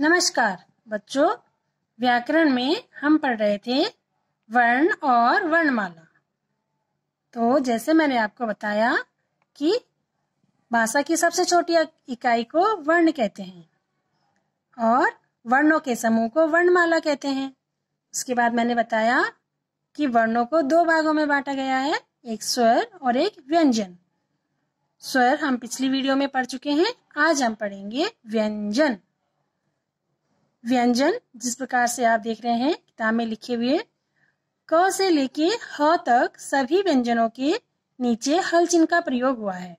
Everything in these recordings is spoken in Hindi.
नमस्कार बच्चों व्याकरण में हम पढ़ रहे थे वर्ण और वर्णमाला तो जैसे मैंने आपको बताया कि भाषा की सबसे छोटी इकाई को वर्ण कहते हैं और वर्णों के समूह को वर्णमाला कहते हैं उसके बाद मैंने बताया कि वर्णों को दो भागों में बांटा गया है एक स्वर और एक व्यंजन स्वर हम पिछली वीडियो में पढ़ चुके हैं आज हम पढ़ेंगे व्यंजन व्यंजन जिस प्रकार से आप देख रहे हैं किताब में लिखे हुए क से लेके ह तक सभी व्यंजनों के नीचे हल चिन्ह का प्रयोग हुआ है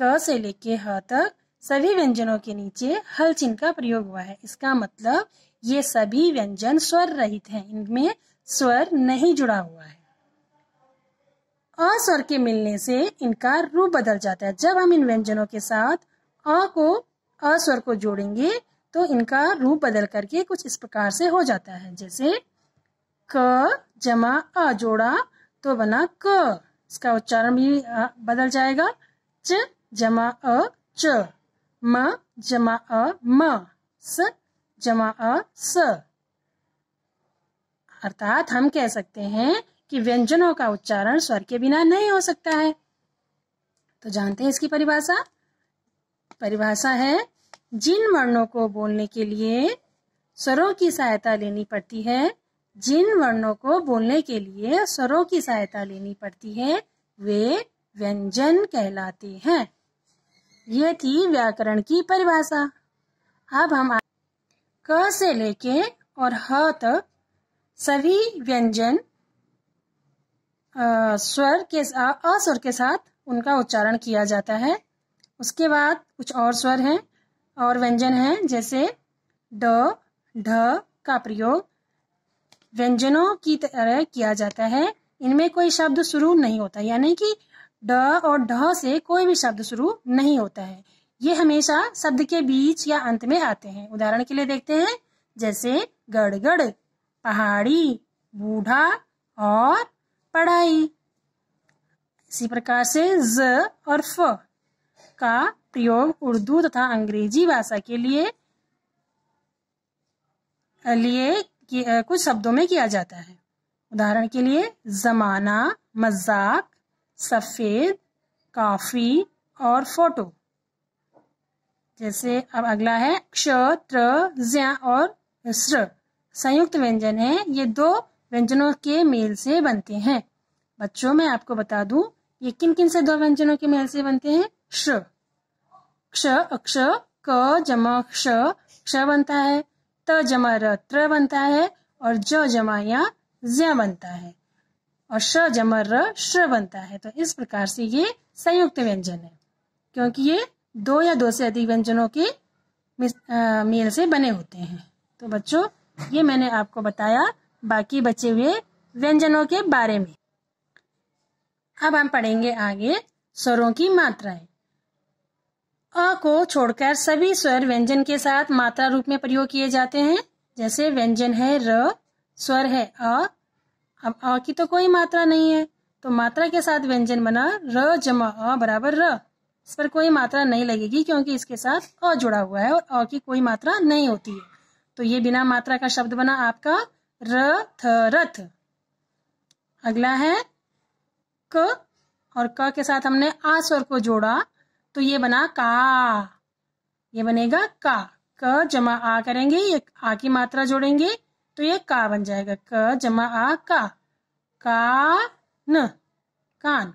क से लेके ह तक सभी व्यंजनों के नीचे हल चिन्ह का प्रयोग हुआ है इसका मतलब ये सभी व्यंजन स्वर रहित हैं इनमें स्वर नहीं जुड़ा हुआ है अ स्वर के मिलने से इनका रूप बदल जाता है जब हम इन व्यंजनों के साथ अ को अस्वर को जोड़ेंगे तो इनका रूप बदल करके कुछ इस प्रकार से हो जाता है जैसे क जमा अ जोड़ा तो बना क इसका उच्चारण भी बदल जाएगा च जमा अ च म जमा अ म स जमा अ स अर्थात हम कह सकते हैं कि व्यंजनों का उच्चारण स्वर के बिना नहीं हो सकता है तो जानते हैं इसकी परिभाषा परिभाषा है जिन वर्णों को बोलने के लिए स्वरों की सहायता लेनी पड़ती है जिन वर्णों को बोलने के लिए स्वरों की सहायता लेनी पड़ती है वे व्यंजन कहलाते हैं ये थी व्याकरण की परिभाषा अब हम क से लेके और ह तक सभी व्यंजन स्वर के अस्वर के साथ उनका उच्चारण किया जाता है उसके बाद कुछ और स्वर हैं और व्यंजन है जैसे ड ढ का प्रयोग व्यंजनों की तरह किया जाता है इनमें कोई शब्द शुरू नहीं होता यानी कि ड और ढ से कोई भी शब्द शुरू नहीं होता है ये हमेशा शब्द के बीच या अंत में आते हैं उदाहरण के लिए देखते हैं जैसे गड़गड़ पहाड़ी बूढ़ा और पढ़ाई इसी प्रकार से ज और फ का प्रयोग उर्दू तथा अंग्रेजी भाषा के लिए लिए कुछ शब्दों में किया जाता है उदाहरण के लिए जमाना मजाक सफ़ेद काफ़ी और फोटो जैसे अब अगला है क्ष त्र ज्या और स्र संयुक्त व्यंजन है ये दो व्यंजनों के मेल से बनते हैं बच्चों मैं आपको बता दूं ये किन किन से दो व्यंजनों के मेल से बनते हैं श्र क्ष अक्ष क जमा क्ष क्ष बनता है त जमा र त्र बनता है और ज जमा या ज बनता है और श जमा र श्र बनता है तो इस प्रकार से ये संयुक्त व्यंजन है क्योंकि ये दो या दो से अधिक व्यंजनों के मेल से बने होते हैं तो बच्चों ये मैंने आपको बताया बाकी बचे हुए व्यंजनों के बारे में अब हम पढ़ेंगे आगे स्वरों की मात्राएं अ को छोड़कर सभी स्वर व्यंजन के साथ मात्रा रूप में प्रयोग किए जाते हैं जैसे व्यंजन है र स्वर है अ अब अ की तो कोई मात्रा नहीं है तो मात्रा के साथ व्यंजन बना र जमा अ बराबर र इस पर कोई मात्रा नहीं लगेगी क्योंकि इसके साथ अ जुड़ा हुआ है और अ की कोई मात्रा नहीं होती है तो ये बिना मात्रा का शब्द बना आपका र थ रथ अगला है क और क के साथ हमने आ स्वर को जोड़ा तो ये बना का ये बनेगा का क जमा आ करेंगे ये आ की मात्रा जोड़ेंगे तो ये का बन जाएगा क जमा आ का का न कान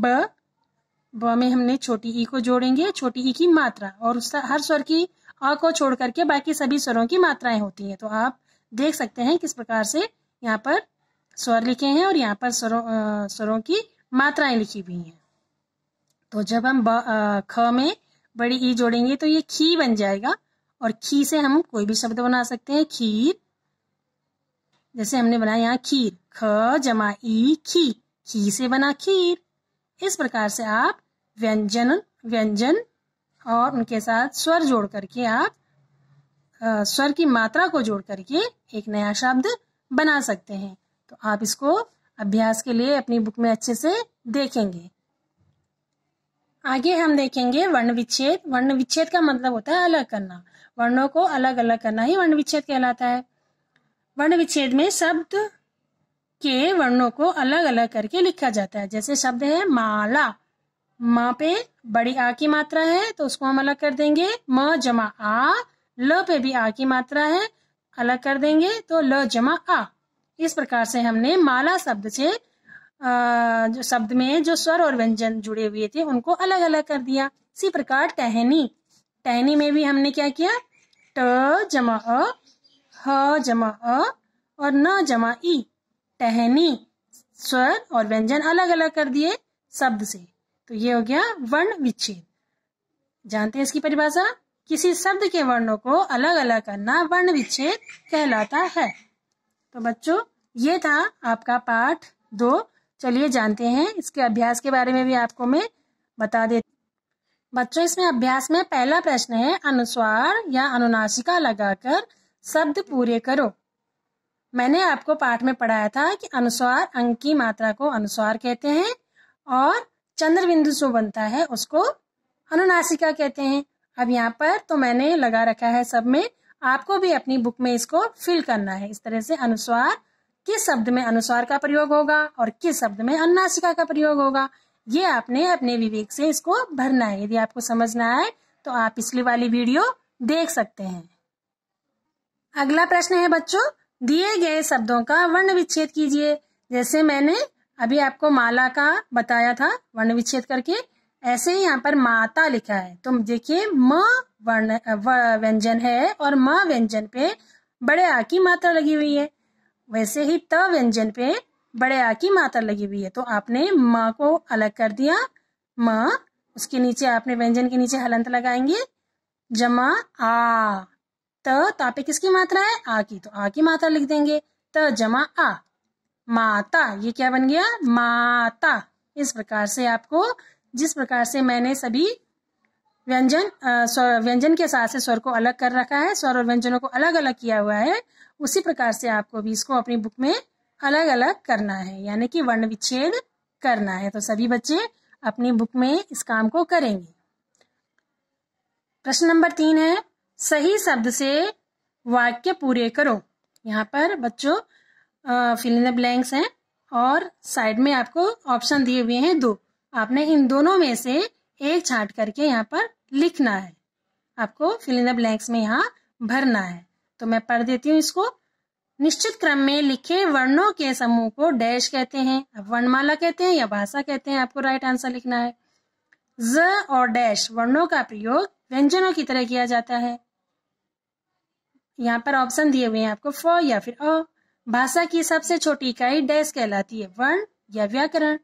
ब ब में हमने छोटी ई को जोड़ेंगे छोटी ई की मात्रा और उस हर स्वर की अ को छोड़ करके बाकी सभी स्वरों की मात्राएं होती हैं तो आप देख सकते हैं किस प्रकार से यहाँ पर स्वर लिखे हैं और यहाँ पर स्वरों स्वरों की मात्राएं लिखी हुई हैं तो जब हम ख में बड़ी ई जोड़ेंगे तो ये खी बन जाएगा और खी से हम कोई भी शब्द बना सकते हैं खीर जैसे हमने बनाया यहाँ खीर ख जमा ई खी खी से बना खीर इस प्रकार से आप व्यंजन व्यंजन और उनके साथ स्वर जोड़ करके आप स्वर की मात्रा को जोड़ करके एक नया शब्द बना सकते हैं तो आप इसको अभ्यास के लिए अपनी बुक में अच्छे से देखेंगे आगे हम देखेंगे वर्ण विच्छेद वर्ण विच्छेद का मतलब होता है अलग करना वर्णों को अलग अलग करना ही वर्ण विच्छेद कहलाता है वर्ण विच्छेद में शब्द के वर्णों को अलग अलग करके लिखा जाता है जैसे शब्द है माला म पे बड़ी आ की मात्रा है तो उसको हम अलग कर देंगे म जमा आ ल पे भी आ की मात्रा है अलग कर देंगे तो ल जमा आ इस प्रकार से हमने माला शब्द से जो शब्द में जो स्वर और व्यंजन जुड़े हुए थे उनको अलग अलग कर दिया इसी प्रकार टहनी टहनी में भी हमने क्या किया ट जमा अ ह जमा अ और न जमा ई टहनी स्वर और व्यंजन अलग अलग कर दिए शब्द से तो ये हो गया वर्ण विच्छेद जानते हैं इसकी परिभाषा किसी शब्द के वर्णों को अलग अलग करना वर्ण विच्छेद कहलाता है तो बच्चों ये था आपका पाठ दो चलिए जानते हैं इसके अभ्यास के बारे में भी आपको मैं बता देती बच्चों इसमें अभ्यास में पहला प्रश्न है अनुस्वार या अनुनासिका लगाकर शब्द पूरे करो मैंने आपको पाठ में पढ़ाया था कि अनुस्वार अंक की मात्रा को अनुस्वार कहते हैं और चंद्र बिंदु जो बनता है उसको अनुनासिका कहते हैं अब यहाँ पर तो मैंने लगा रखा है सब में आपको भी अपनी बुक में इसको फिल करना है इस तरह से अनुस्वार किस शब्द में अनुस्वार का प्रयोग होगा और किस शब्द में अन्नासिका का प्रयोग होगा ये आपने अपने विवेक से इसको भरना है यदि आपको समझना है तो आप पिछली वाली वीडियो देख सकते हैं अगला प्रश्न है बच्चों दिए गए शब्दों का वर्ण विच्छेद कीजिए जैसे मैंने अभी आपको माला का बताया था वर्ण विच्छेद करके ऐसे ही यहाँ पर माता लिखा है तो देखिए म वर्ण व्यंजन है और म व्यंजन पे बड़े आ की मात्रा लगी हुई है वैसे ही त व्यंजन पे बड़े आ की मात्रा लगी हुई है तो आपने माँ को अलग कर दिया माँ उसके नीचे आपने व्यंजन के नीचे हलंत लगाएंगे जमा आ त तापे किसकी मात्रा है आ की तो आ की मात्रा लिख देंगे त जमा आ माता ये क्या बन गया माता इस प्रकार से आपको जिस प्रकार से मैंने सभी व्यंजन व्यंजन के साथ से स्वर को अलग कर रखा है स्वर और व्यंजनों को अलग अलग किया हुआ है उसी प्रकार से आपको भी इसको अपनी बुक में अलग अलग करना है यानी कि वर्ण विच्छेद करना है तो सभी बच्चे अपनी बुक में इस काम को करेंगे प्रश्न नंबर तीन है सही शब्द से वाक्य पूरे करो यहाँ पर बच्चों फिल इन ब्लैंक्स हैं और साइड में आपको ऑप्शन दिए हुए हैं दो आपने इन दोनों में से एक छाट करके यहाँ पर लिखना है आपको फिल इन ब्लैंक्स में यहाँ भरना है तो मैं पढ़ देती हूँ इसको निश्चित क्रम में लिखे वर्णों के समूह को डैश कहते हैं अब वर्णमाला कहते हैं या भाषा कहते हैं आपको राइट आंसर लिखना है ज और डैश वर्णों का प्रयोग व्यंजनों की तरह किया जाता है यहाँ पर ऑप्शन दिए हुए हैं आपको फ या फिर अ भाषा की सबसे छोटी इकाई डैश कहलाती है वर्ण या व्याकरण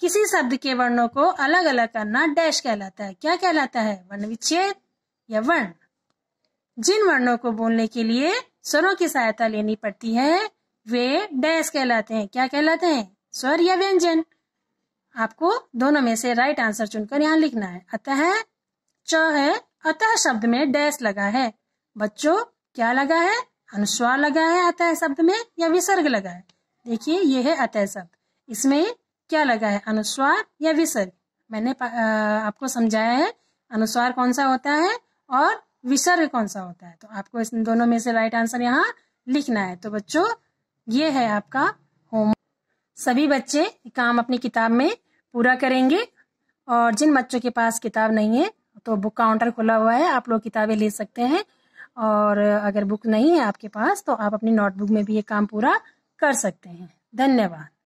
किसी शब्द के वर्णों को अलग अलग करना डैश कहलाता है क्या कहलाता है वर्ण विच्छेद या वर्ण जिन वर्णों को बोलने के लिए स्वरों की सहायता लेनी पड़ती है वे डैश कहलाते हैं क्या कहलाते हैं स्वर या व्यंजन आपको दोनों में से राइट आंसर चुनकर यहाँ लिखना है अतः च है अतः शब्द में डैश लगा है बच्चों क्या लगा है अनुस्वार लगा है अतः शब्द में या विसर्ग लगा है देखिए ये है अतः शब्द इसमें क्या लगा है अनुस्वार या विसर्ग मैंने आपको समझाया है अनुस्वार कौन सा होता है और विसर्ग कौन सा होता है तो आपको इस दोनों में से राइट आंसर यहाँ लिखना है तो बच्चों ये है आपका होमवर्क सभी बच्चे काम अपनी किताब में पूरा करेंगे और जिन बच्चों के पास किताब नहीं है तो बुक काउंटर खुला हुआ है आप लोग किताबें ले सकते हैं और अगर बुक नहीं है आपके पास तो आप अपनी नोटबुक में भी ये काम पूरा कर सकते हैं धन्यवाद